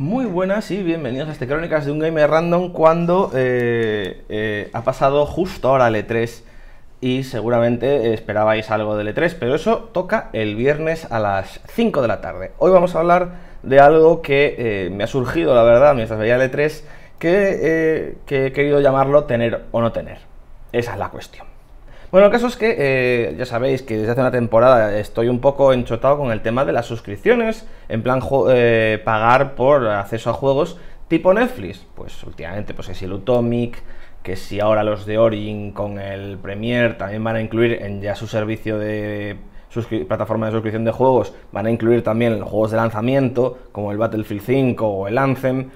Muy buenas y bienvenidos a este Crónicas de un Gamer Random cuando eh, eh, ha pasado justo ahora el E3 y seguramente esperabais algo del E3, pero eso toca el viernes a las 5 de la tarde. Hoy vamos a hablar de algo que eh, me ha surgido, la verdad, mientras veía el E3, que he querido llamarlo tener o no tener. Esa es la cuestión. Bueno, el caso es que eh, ya sabéis que desde hace una temporada estoy un poco enchotado con el tema de las suscripciones, en plan eh, pagar por acceso a juegos tipo Netflix. Pues últimamente, pues que si el Utomic, que si ahora los de Origin con el Premiere también van a incluir en ya su servicio de plataforma de suscripción de juegos, van a incluir también los juegos de lanzamiento como el Battlefield 5 o el Anthem.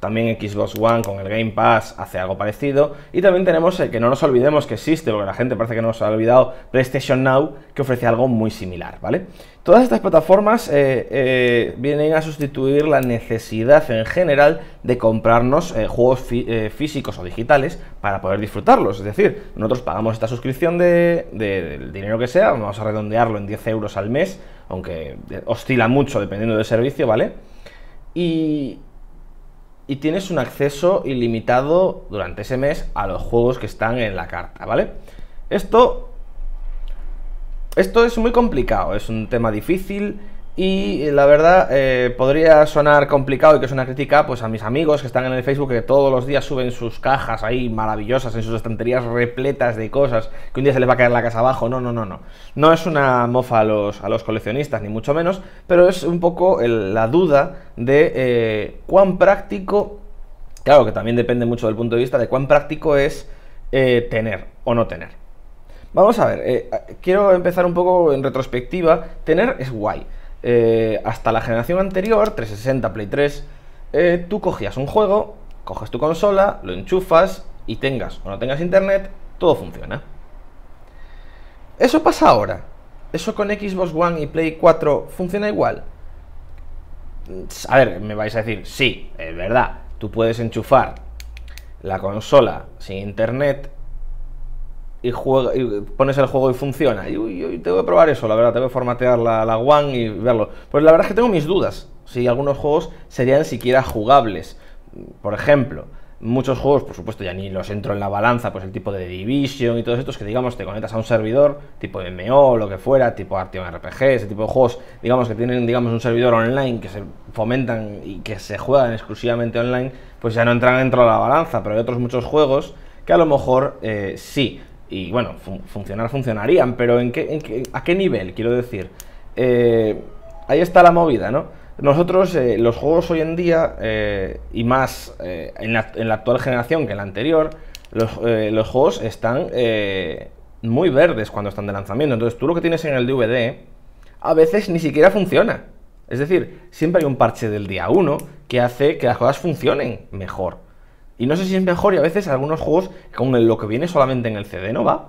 También Xbox One con el Game Pass hace algo parecido. Y también tenemos el que no nos olvidemos que existe, porque la gente parece que no nos ha olvidado, PlayStation Now, que ofrece algo muy similar, ¿vale? Todas estas plataformas eh, eh, vienen a sustituir la necesidad en general de comprarnos eh, juegos físicos o digitales para poder disfrutarlos. Es decir, nosotros pagamos esta suscripción del dinero que sea, vamos a redondearlo en 10 euros al mes, aunque oscila mucho dependiendo del servicio, ¿vale? Y, y tienes un acceso ilimitado durante ese mes a los juegos que están en la carta, ¿vale? Esto, esto es muy complicado, es un tema difícil y eh, la verdad, eh, podría sonar complicado y que es una crítica pues a mis amigos que están en el Facebook que todos los días suben sus cajas ahí maravillosas, en sus estanterías repletas de cosas, que un día se les va a caer la casa abajo. No, no, no, no. No es una mofa a los, a los coleccionistas, ni mucho menos, pero es un poco la duda de eh, cuán práctico, claro que también depende mucho del punto de vista, de cuán práctico es tener o no tener. Vamos a ver, quiero empezar un poco en retrospectiva. Tener es guay eh, hasta la generación anterior, 360, Play 3, eh, tú cogías un juego, coges tu consola, lo enchufas y tengas o no tengas internet, todo funciona. Eso pasa ahora. Eso con Xbox One y Play 4 funciona igual. A ver, me vais a decir, sí, es verdad, tú puedes enchufar la consola sin internet y, pones el juego y funciona. Y, te voy a probar eso, la verdad, tengo que formatear la, la One y verlo. Pues la verdad es que tengo mis dudas si algunos juegos serían siquiera jugables. Por ejemplo, muchos juegos, por supuesto, ya ni los entro en la balanza, pues el tipo de Division y todos estos que, digamos, te conectas a un servidor, tipo MMO, lo que fuera, tipo Artyom RPG, ese tipo de juegos, digamos, que tienen, digamos, un servidor online que se fomentan y que se juegan exclusivamente online, pues ya no entran dentro de la balanza, pero hay otros muchos juegos que a lo mejor eh, sí y bueno, funcionar funcionarían, pero ¿en qué, ¿a qué nivel? Quiero decir, eh, ahí está la movida, ¿no? Nosotros, eh, los juegos hoy en día, eh, y más en la, actual generación que en la anterior, los, los juegos están muy verdes cuando están de lanzamiento. Entonces, tú lo que tienes en el DVD a veces ni siquiera funciona. Es decir, siempre hay un parche del día 1 que hace que las cosas funcionen mejor. Y no sé si es mejor y a veces algunos juegos con lo que viene solamente en el CD no va.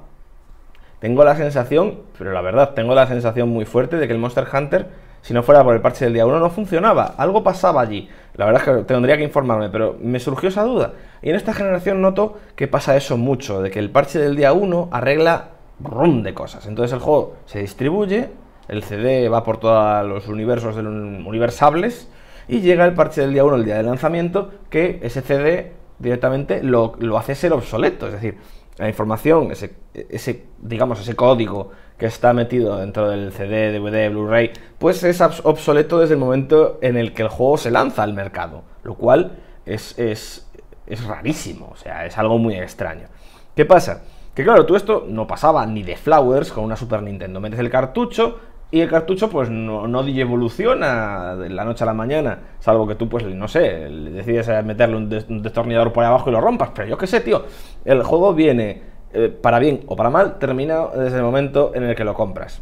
Tengo la sensación, pero la verdad, tengo la sensación muy fuerte de que el Monster Hunter, si no fuera por el parche del día 1, no funcionaba. Algo pasaba allí. La verdad es que tendría que informarme, pero me surgió esa duda. Y en esta generación noto que pasa eso mucho, de que el parche del día 1 arregla ron de cosas. Entonces el juego se distribuye, el CD va por todos los universos universables, y llega el parche del día 1, el día de lanzamiento, que ese CD directamente lo, hace ser obsoleto. Es decir, la información, ese, ese, digamos, ese código que está metido dentro del CD, DVD, Blu-ray, pues es obsoleto desde el momento en el que el juego se lanza al mercado, lo cual es, es, es rarísimo, o sea, es algo muy extraño. ¿Qué pasa? Que claro, tú esto no pasaba ni de Flowers con una Super Nintendo. Metes el cartucho, y el cartucho pues no, no evoluciona de la noche a la mañana, salvo que tú pues no sé, decides eh, meterle un, destornillador por ahí abajo y lo rompas, pero yo qué sé, tío, el juego viene eh, para bien o para mal, terminado desde el momento en el que lo compras.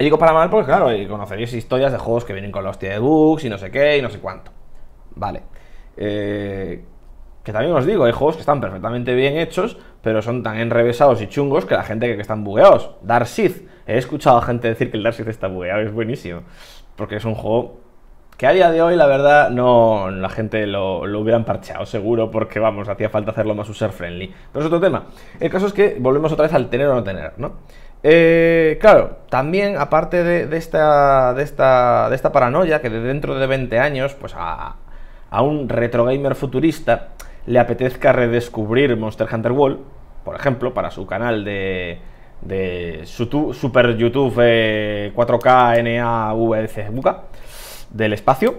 Y digo para mal porque claro, y conoceréis historias de juegos que vienen con la hostia de bugs y no sé qué y no sé cuánto. Vale. Eh, que también os digo, hay juegos que están perfectamente bien hechos, pero son tan enrevesados y chungos que la gente que están bugueados. Dark He escuchado a gente decir que el Dark está bugueado, es buenísimo. Porque es un juego que a día de hoy, la verdad, no la gente lo, hubiera hubieran parcheado, seguro, porque vamos, hacía falta hacerlo más user-friendly. Pero es otro tema. El caso es que volvemos otra vez al tener o no tener, ¿no? Eh, claro, también aparte de, esta, de, esta, de esta paranoia, que de dentro de 20 años, pues a, a un gamer futurista le apetezca redescubrir Monster Hunter World, por ejemplo, para su canal de, de Super YouTube 4K eh, NA e, del espacio.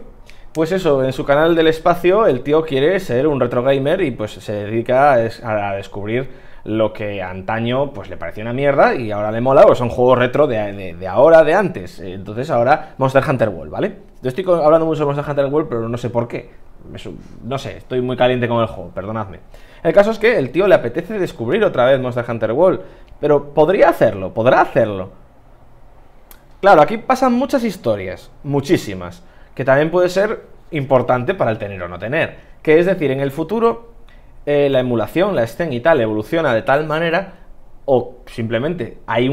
Pues eso, en su canal del espacio el tío quiere ser un retro gamer y pues se dedica a, descubrir lo que antaño pues le parecía una mierda y ahora le mola, pues son juegos retro de, ahora, de antes. Entonces ahora Monster Hunter World, ¿vale? Yo estoy hablando mucho de Monster Hunter World, pero no sé por qué no sé, estoy muy caliente con el juego, perdonadme. El caso es que el tío le apetece descubrir otra vez Monster Hunter World, pero podría hacerlo, podrá hacerlo. Claro, aquí pasan muchas historias, muchísimas, que también puede ser importante para el tener o no tener. Que es decir, en el futuro, eh, la emulación, la escena y tal, evoluciona de tal manera, o simplemente hay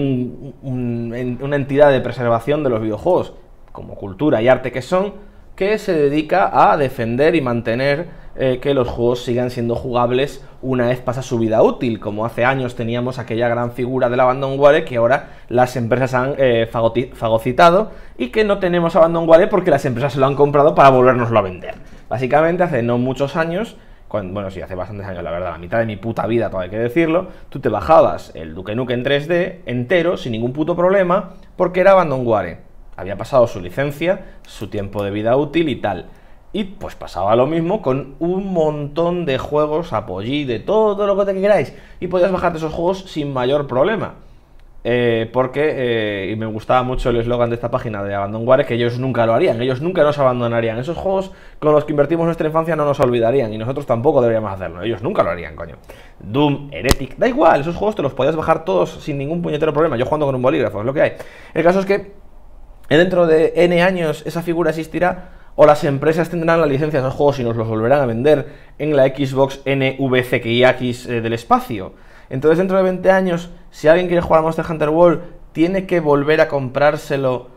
una entidad de preservación de los videojuegos, como cultura y arte que son, que se dedica a defender y mantener eh, que los juegos sigan siendo jugables una vez pasa su vida útil, como hace años teníamos aquella gran figura del Abandonware que ahora las empresas han eh, fagocitado y que no tenemos Abandonware porque las empresas se lo han comprado para volvernoslo a vender. Básicamente hace no muchos años, bueno sí, hace bastantes años la verdad, la mitad de mi puta vida todavía hay que decirlo, tú te bajabas el Duke Nukem en 3D entero sin ningún puto problema porque era Abandonware había pasado su licencia, su tiempo de vida útil y tal. Y pues pasaba lo mismo con un montón de juegos, apoyí, de todo, lo que te queráis. Y podías bajarte esos juegos sin mayor problema. Eh, porque, eh, y me gustaba mucho el eslogan de esta página de Abandonware, que ellos nunca lo harían, ellos nunca nos abandonarían. Esos juegos con los que invertimos nuestra infancia no nos olvidarían y nosotros tampoco deberíamos hacerlo, ellos nunca lo harían, coño. Doom, Heretic, da igual, esos juegos te los podías bajar todos sin ningún puñetero problema, yo jugando con un bolígrafo, es lo que hay. El caso es que dentro de N años esa figura existirá o las empresas tendrán la licencia de esos juegos y nos los volverán a vender en la Xbox NVCKIX eh, del espacio. Entonces dentro de 20 años, si alguien quiere jugar a Monster Hunter World, tiene que volver a comprárselo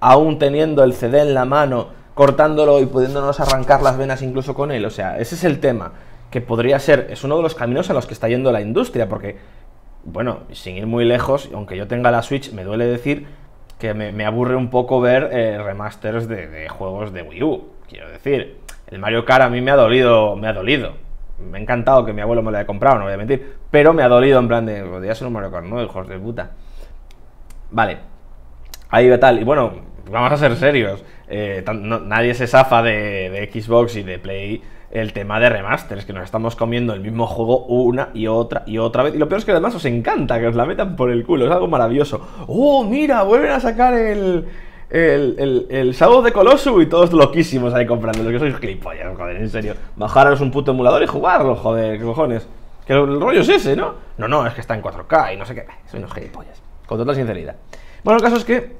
aún teniendo el CD en la mano, cortándolo y pudiéndonos arrancar las venas incluso con él. O sea, ese es el tema que podría ser, es uno de los caminos a los que está yendo la industria, porque, bueno, sin ir muy lejos, aunque yo tenga la Switch, me duele decir que me, aburre un poco ver eh, remasters de, juegos de Wii U. Quiero decir, el Mario Kart a mí me ha dolido, me ha dolido. Me ha encantado que mi abuelo me lo haya comprado, no voy a mentir, pero me ha dolido en plan de, podría ser un Mario Kart, ¿no? Hijos de puta. Vale, ahí va tal. Y bueno, vamos a ser serios. Eh, nadie se zafa de Xbox y de Play el tema de remasters, que nos estamos comiendo el mismo juego una y otra y otra vez. Y lo peor es que además os encanta que os la metan por el culo, es algo maravilloso. ¡Oh, mira! Vuelven a sacar el. El, el, el Shadow de Colossus y todos loquísimos ahí comprando, los que sois gilipollas, joder, en serio. Bajaros un puto emulador y jugarlo, joder, cojones. Que el rollo es ese, ¿no? No, no, es que está en 4K y no sé qué. Soy unos gilipollas. Con toda sinceridad. Bueno, el caso es que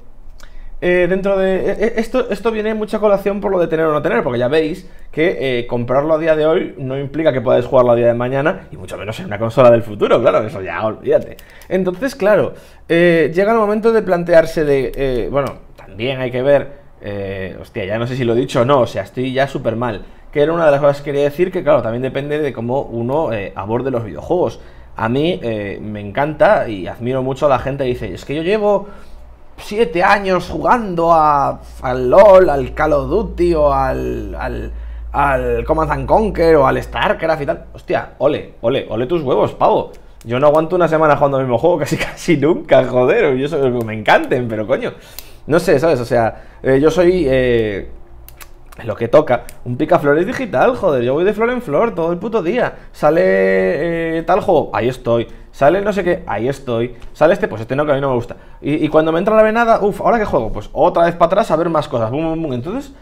eh, dentro de. Eh, eh, esto, esto viene mucha colación por lo de tener o no tener, porque ya veis que comprarlo a día de hoy no implica que podáis jugarlo a día de mañana, y mucho menos en una consola del futuro, claro, eso ya, olvídate. Entonces, claro, llega el momento de plantearse de. bueno, también hay que ver. hostia, ya no sé si lo he dicho o no, o sea, estoy ya súper mal. Que era una de las cosas que quería decir, que claro, también depende de cómo uno aborde los videojuegos. A mí me encanta y admiro mucho a la gente que dice, es que yo llevo siete años jugando a, al LOL, al Call of Duty o al, al, al Command Conquer o al StarCraft y tal. Hostia, ole, ole, ole tus huevos, pavo. Yo no aguanto una semana jugando al mismo juego casi casi nunca, joder. Yo soy, me encanten, pero coño. No sé, ¿sabes? O sea, eh, yo soy... Eh, lo que toca. Un picaflores digital, joder. Yo voy de flor en flor todo el puto día. Sale eh, tal juego, ahí estoy. Sale no sé qué, ahí estoy. Sale este, pues este no, que a mí no me gusta. Y, cuando me entra la venada, uff, ¿ahora qué juego? Pues otra vez para atrás a ver más cosas. Entonces,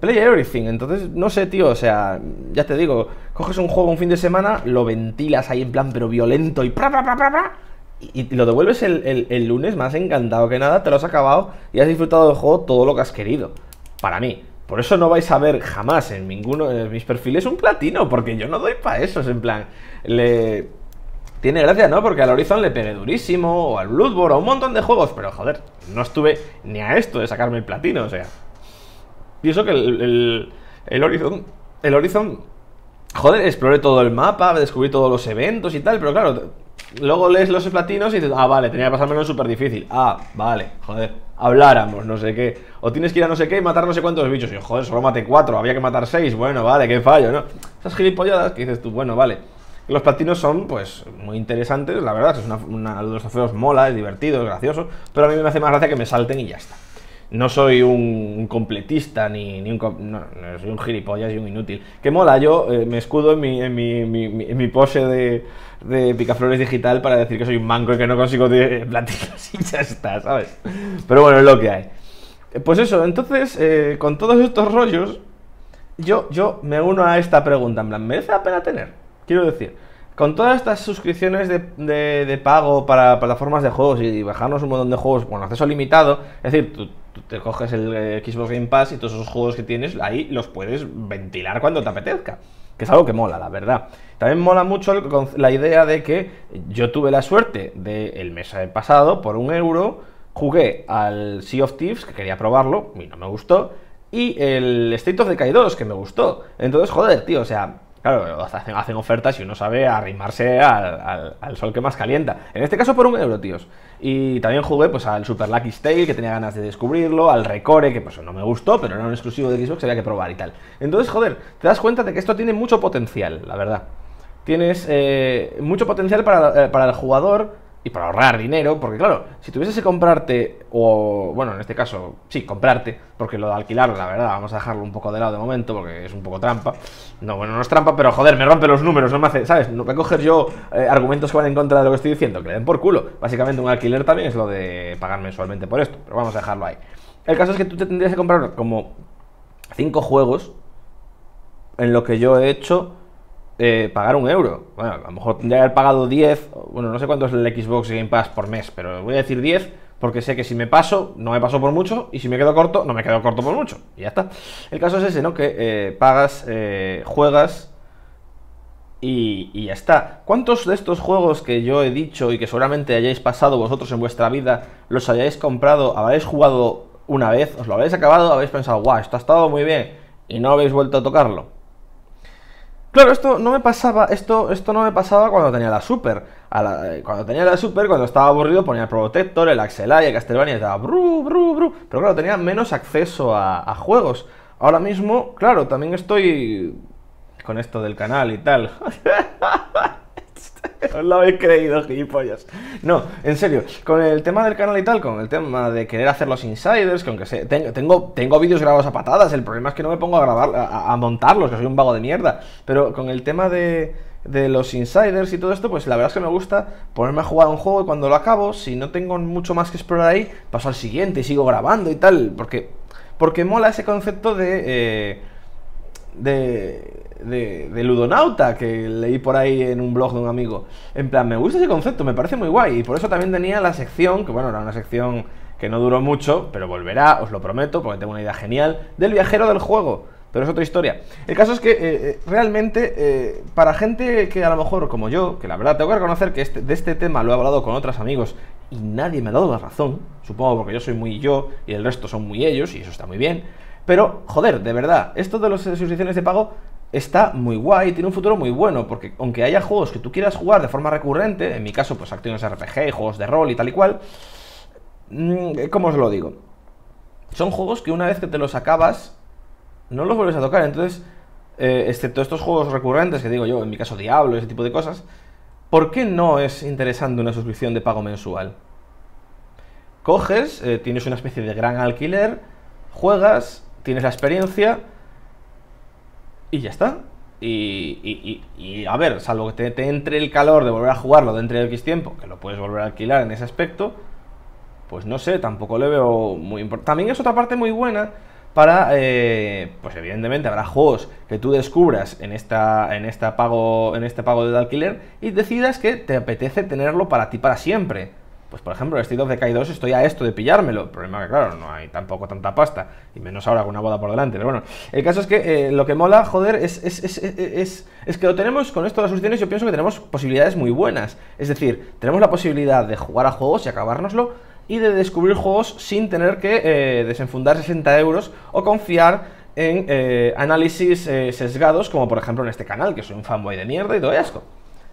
play everything. Entonces, no sé, tío, o sea, ya te digo, coges un juego un fin de semana, lo ventilas ahí en plan, pero violento y pra, y, y, lo devuelves el lunes más encantado que nada, te lo has acabado y has disfrutado del juego todo lo que has querido. Para mí. Por eso no vais a ver jamás en ninguno de mis perfiles un platino, porque yo no doy para eso. Es en plan, le. Tiene gracia, ¿no? Porque al Horizon le pegué durísimo, o al Bloodborne, o un montón de juegos, pero joder, no estuve ni a esto de sacarme el platino, o sea. pienso que el, el, el Horizon. El Horizon. Joder, exploré todo el mapa, descubrí todos los eventos y tal, pero claro, Luego lees los platinos y dices, ah, vale, tenía que pasármelo súper difícil. Ah, vale, joder, habláramos, no sé qué. O tienes que ir a no sé qué y matar no sé cuántos bichos. Y yo, joder, solo maté cuatro, había que matar seis. Bueno, vale, qué fallo, ¿no? Esas gilipolladas que dices tú, bueno, vale. Los platinos son, pues, muy interesantes, la verdad. Es una, de los trofeos mola, es divertido, es gracioso. Pero a mí me hace más gracia que me salten y ya está no soy un completista ni, ni un... No, soy un gilipollas y un inútil. Que mola, yo eh, me escudo en mi, en mi, pose de, de, picaflores digital para decir que soy un manco y que no consigo platitas y ya está, ¿sabes? Pero bueno, es lo que hay. Eh, pues eso, entonces, eh, con todos estos rollos, yo, yo me uno a esta pregunta, en ¿merece la pena tener? Quiero decir, con todas estas suscripciones de, de, pago para plataformas de juegos y, y bajarnos un montón de juegos con acceso limitado, es decir, tú, tú te coges el eh, Xbox Game Pass y todos esos juegos que tienes ahí los puedes ventilar cuando te apetezca. Que es algo que mola, la verdad. También mola mucho la idea de que yo tuve la suerte de el mes pasado, por un euro, jugué al Sea of Thieves, que quería probarlo, y no me gustó, y el State of Decay 2, que me gustó. Entonces, joder, tío, o sea, Claro, hacen, ofertas y uno sabe arrimarse al, sol que más calienta. En este caso por un euro, tíos. Y también jugué pues al Super Lucky Tale, que tenía ganas de descubrirlo, al Recore, que pues no me gustó, pero era un exclusivo de Xbox, había que probar y tal. Entonces, joder, te das cuenta de que esto tiene mucho potencial, la verdad. Tienes eh, mucho potencial para eh, el jugador y para ahorrar dinero, porque claro, si tuvieses que comprarte, o bueno, en este caso, sí, comprarte, porque lo de alquilar, la verdad, vamos a dejarlo un poco de lado de momento, porque es un poco trampa. No, bueno, no es trampa, pero joder, me rompe los números, no me hace, ¿sabes? No voy a coger yo eh, argumentos que van en contra de lo que estoy diciendo, que le den por culo. Básicamente un alquiler también es lo de pagar mensualmente por esto, pero vamos a dejarlo ahí. El caso es que tú te tendrías que comprar como cinco juegos en lo que yo he hecho eh, pagar un euro. Bueno, a lo mejor tendría haber pagado 10, bueno, no sé cuánto es el Xbox Game Pass por mes, pero voy a decir 10 porque sé que si me paso, no me paso por mucho, y si me quedo corto, no me quedo corto por mucho. Y ya está. El caso es ese, ¿no? Que eh, pagas, eh, juegas y, y, ya está. ¿Cuántos de estos juegos que yo he dicho y que seguramente hayáis pasado vosotros en vuestra vida, los hayáis comprado, habéis jugado una vez, os lo habéis acabado, habéis pensado, guau, esto ha estado muy bien, y no habéis vuelto a tocarlo? Claro, esto no me pasaba, esto, esto no me pasaba cuando tenía la Super. Eh, cuando tenía la Super, cuando estaba aburrido, ponía el Protector, el Axelay, el Castlevania y estaba bru, bru, Pero claro, tenía menos acceso a, a juegos. Ahora mismo, claro, también estoy con esto del canal y tal. Os lo habéis creído, gilipollas. No, en serio, con el tema del canal y tal, con el tema de querer hacer los insiders, que aunque tengo, tengo, vídeos grabados a patadas, el problema es que no me pongo a grabar, a, montarlos, que soy un vago de mierda. Pero con el tema de, de los insiders y todo esto, pues la verdad es que me gusta ponerme a jugar un juego y cuando lo acabo, si no tengo mucho más que explorar ahí, paso al siguiente y sigo grabando y tal, porque, porque mola ese concepto de... Eh, de, de, Ludonauta, que leí por ahí en un blog de un amigo. En plan, me gusta ese concepto, me parece muy guay. Y por eso también tenía la sección, que bueno, era una sección que no duró mucho, pero volverá, os lo prometo, porque tengo una idea genial, del viajero del juego. Pero es otra historia. El caso es que eh, eh, realmente, eh, para gente que a lo mejor como yo, que la verdad tengo que reconocer que este, de este tema lo he hablado con otros amigos y nadie me ha dado la razón, supongo porque yo soy muy yo y el resto son muy ellos, y eso está muy bien. Pero, joder, de verdad, esto de las suscripciones de pago está muy guay, tiene un futuro muy bueno, porque aunque haya juegos que tú quieras jugar de forma recurrente, en mi caso, pues acciones RPG, juegos de rol y tal y cual, mm, eh, ¿cómo os lo digo? Son juegos que una vez que te los acabas, no los vuelves a tocar, entonces, eh, excepto estos juegos recurrentes, que digo yo, en mi caso Diablo, ese tipo de cosas, ¿por qué no es interesante una suscripción de pago mensual? Coges, eh, tienes una especie de gran alquiler, juegas, tienes la experiencia y ya está. Y, a ver, salvo que te, entre el calor de volver a jugarlo dentro de X tiempo, que lo puedes volver a alquilar en ese aspecto, pues no sé, tampoco le veo muy importante. También es otra parte muy buena para, eh, pues evidentemente habrá juegos que tú descubras en, esta, en, esta pago, en este pago de alquiler y decidas que te apetece tenerlo para ti para siempre. Pues, por ejemplo, el State of Decay 2 estoy a esto de pillármelo. El problema que, claro, no hay tampoco tanta pasta. Y menos ahora con una boda por delante. Pero bueno, el caso es que eh, lo que mola, joder, es, es, es, es, que lo tenemos con esto de las soluciones. Yo pienso que tenemos posibilidades muy buenas. Es decir, tenemos la posibilidad de jugar a juegos y acabárnoslo. Y de descubrir juegos sin tener que eh, desenfundar 60 euros o confiar en eh, análisis sesgados, como por ejemplo en este canal, que soy un fanboy de mierda y doy asco.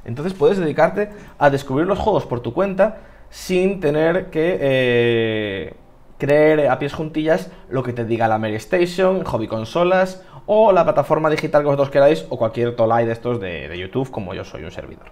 Entonces puedes dedicarte a descubrir los juegos por tu cuenta sin tener que eh, creer a pies juntillas lo que te diga la Mary Station, Hobby Consolas o la plataforma digital que vosotros queráis o cualquier tolai de estos de, YouTube como yo soy un servidor.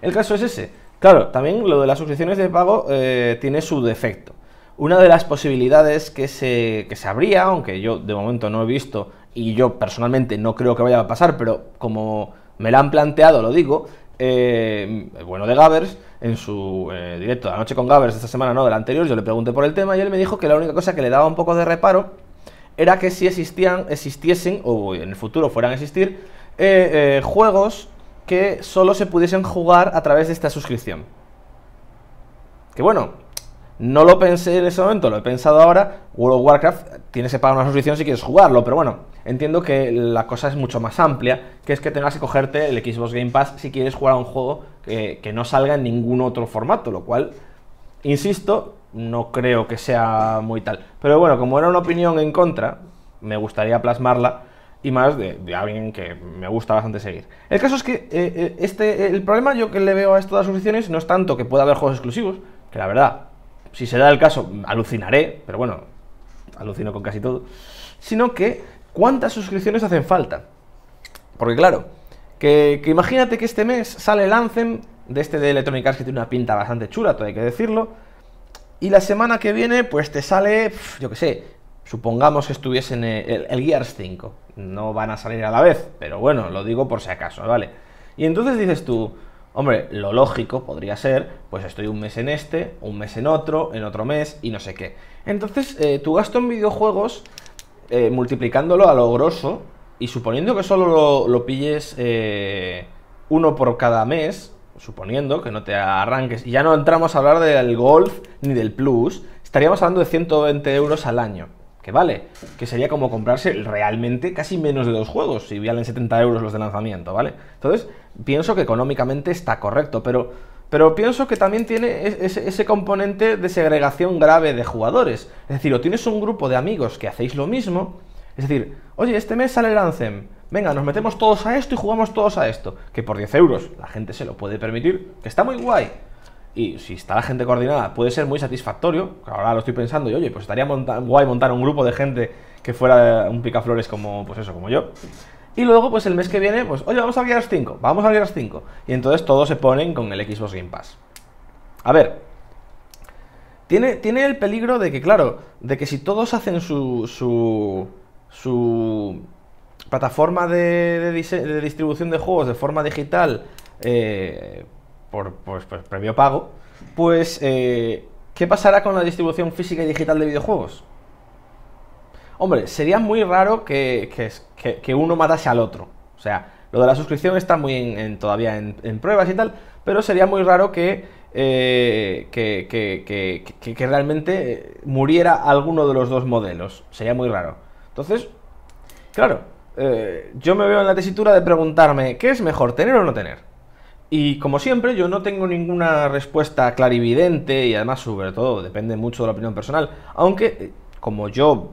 El caso es ese. Claro, también lo de las suscripciones de pago eh, tiene su defecto. Una de las posibilidades que se, que abría, aunque yo de momento no he visto y yo personalmente no creo que vaya a pasar, pero como me la han planteado, lo digo, eh, bueno de Gavers en su eh, directo de noche con Gavers esta semana, no, del anterior, yo le pregunté por el tema y él me dijo que la única cosa que le daba un poco de reparo era que si existían, existiesen, o en el futuro fueran a existir, eh, eh, juegos que solo se pudiesen jugar a través de esta suscripción. Que bueno, no lo pensé en ese momento, lo he pensado ahora. World of Warcraft tiene que una suscripción si quieres jugarlo, pero bueno, entiendo que la cosa es mucho más amplia, que es que tengas que cogerte el Xbox Game Pass si quieres jugar a un juego que, no salga en ningún otro formato, lo cual, insisto, no creo que sea muy tal. Pero bueno, como era una opinión en contra, me gustaría plasmarla y más de, alguien que me gusta bastante seguir. El caso es que eh, eh, este, el problema yo que le veo a esto de las suscripciones no es tanto que pueda haber juegos exclusivos, que la verdad si se da el caso, alucinaré, pero bueno, alucino con casi todo, sino que cuántas suscripciones hacen falta. Porque claro, que, imagínate que este mes sale el Anthem de este de Electronic Arts que tiene una pinta bastante chula, todo hay que decirlo, y la semana que viene pues te sale, yo que sé, supongamos que estuviesen eh, el, Gears 5. No van a salir a la vez, pero bueno, lo digo por si acaso, ¿vale? Y entonces dices tú, Hombre, lo lógico podría ser, pues estoy un mes en este, un mes en otro, en otro mes y no sé qué. Entonces, eh, tu gasto en videojuegos, eh, multiplicándolo a lo grosso y suponiendo que solo lo, lo pilles eh, uno por cada mes, suponiendo que no te arranques, y ya no entramos a hablar del golf ni del plus, estaríamos hablando de 120 euros al año que vale, que sería como comprarse realmente casi menos de dos juegos, si valen 70 euros los de lanzamiento, ¿vale? Entonces, pienso que económicamente está correcto, pero, pero pienso que también tiene ese, componente de segregación grave de jugadores. Es decir, o tienes un grupo de amigos que hacéis lo mismo, es decir, oye, este mes sale el venga, nos metemos todos a esto y jugamos todos a esto, que por 10 euros la gente se lo puede permitir, que está muy guay, y si está la gente coordinada, puede ser muy satisfactorio. Ahora lo estoy pensando y oye, pues estaría guay montar un grupo de gente que fuera un picaflores como, pues eso, como yo. Y luego, pues el mes que viene, pues oye, vamos a abrir las 5, vamos a abrir 5. Y entonces todos se ponen con el Xbox Game Pass. A ver, tiene, tiene el peligro de que, claro, de que si todos hacen su, su, plataforma de, de distribución de juegos de forma digital, eh, por pues, pues pago, pues eh, ¿qué pasará con la distribución física y digital de videojuegos? Hombre, sería muy raro que, uno matase al otro. O sea, lo de la suscripción está muy todavía en, pruebas y tal, pero sería muy raro eh, que, que, que, realmente muriera alguno de los dos modelos. Sería muy raro. Entonces, claro, eh, yo me veo en la tesitura de preguntarme, ¿qué es mejor, tener o no tener? Y como siempre, yo no tengo ninguna respuesta clarividente y además, sobre todo, depende mucho de la opinión personal. Aunque, eh, como yo,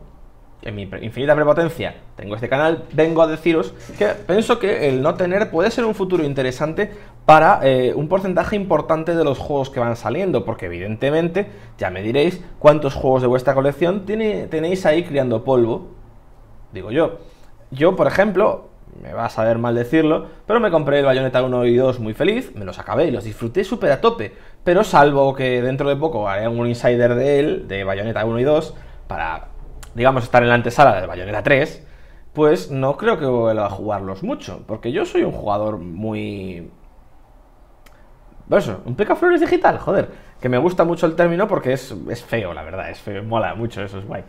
en mi infinita prepotencia, tengo este canal, vengo a deciros que pienso que el no tener puede ser un futuro interesante para eh, un porcentaje importante de los juegos que van saliendo, porque evidentemente, ya me diréis cuántos juegos de vuestra colección tenéis ahí criando polvo, digo yo. Yo, por ejemplo, me va a saber mal decirlo, pero me compré el Bayonetta 1 y 2 muy feliz, me los acabé y los disfruté súper a tope, pero salvo que dentro de poco haré un insider de él, de Bayonetta 1 y 2, para, digamos, estar en la antesala de Bayonetta 3, pues no creo que vuelva a jugarlos mucho, porque yo soy un jugador muy... Pues eso, un picaflores digital, joder, que me gusta mucho el término porque es, es feo, la verdad, es feo, mola mucho, eso es guay.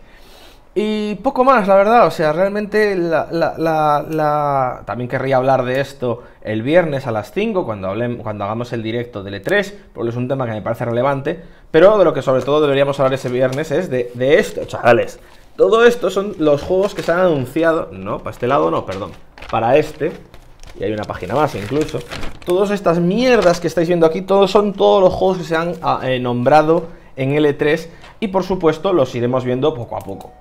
Y poco más, la verdad, o sea, realmente la, También querría hablar de esto el viernes a las 5, cuando, hablemos, cuando hagamos el directo del E3, porque es un tema que me parece relevante, pero de lo que sobre todo deberíamos hablar ese viernes es de, esto, chavales. Todo esto son los juegos que se han anunciado, no, para este lado no, perdón, para este, y hay una página más incluso. Todas estas mierdas que estáis viendo aquí, todos son todos los juegos que se han ah, eh, nombrado en L3 e y por supuesto los iremos viendo poco a poco.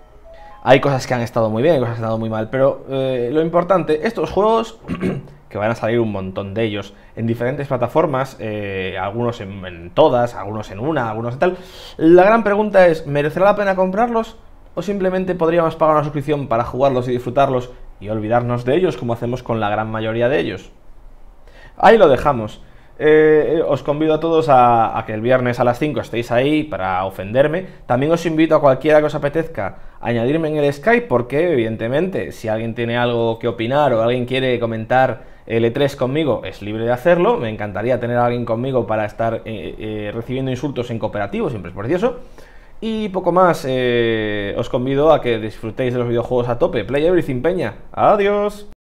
Hay cosas que han estado muy bien, hay cosas que han estado muy mal, pero eh, lo importante, estos juegos, que van a salir un montón de ellos en diferentes plataformas, eh, algunos en, en todas, algunos en una, algunos en tal, la gran pregunta es, ¿merecerá la pena comprarlos? ¿O simplemente podríamos pagar una suscripción para jugarlos y disfrutarlos y olvidarnos de ellos como hacemos con la gran mayoría de ellos? Ahí lo dejamos. Eh, os convido a todos a, que el viernes a las 5 estéis ahí para ofenderme. También os invito a cualquiera que os apetezca a añadirme en el Skype porque evidentemente si alguien tiene algo que opinar o alguien quiere comentar eh, e 3 conmigo es libre de hacerlo. Me encantaría tener a alguien conmigo para estar eh, recibiendo insultos en cooperativo, siempre es precioso. Y poco más, os convido a que disfrutéis de los videojuegos a tope. Play Everything Peña. Adiós.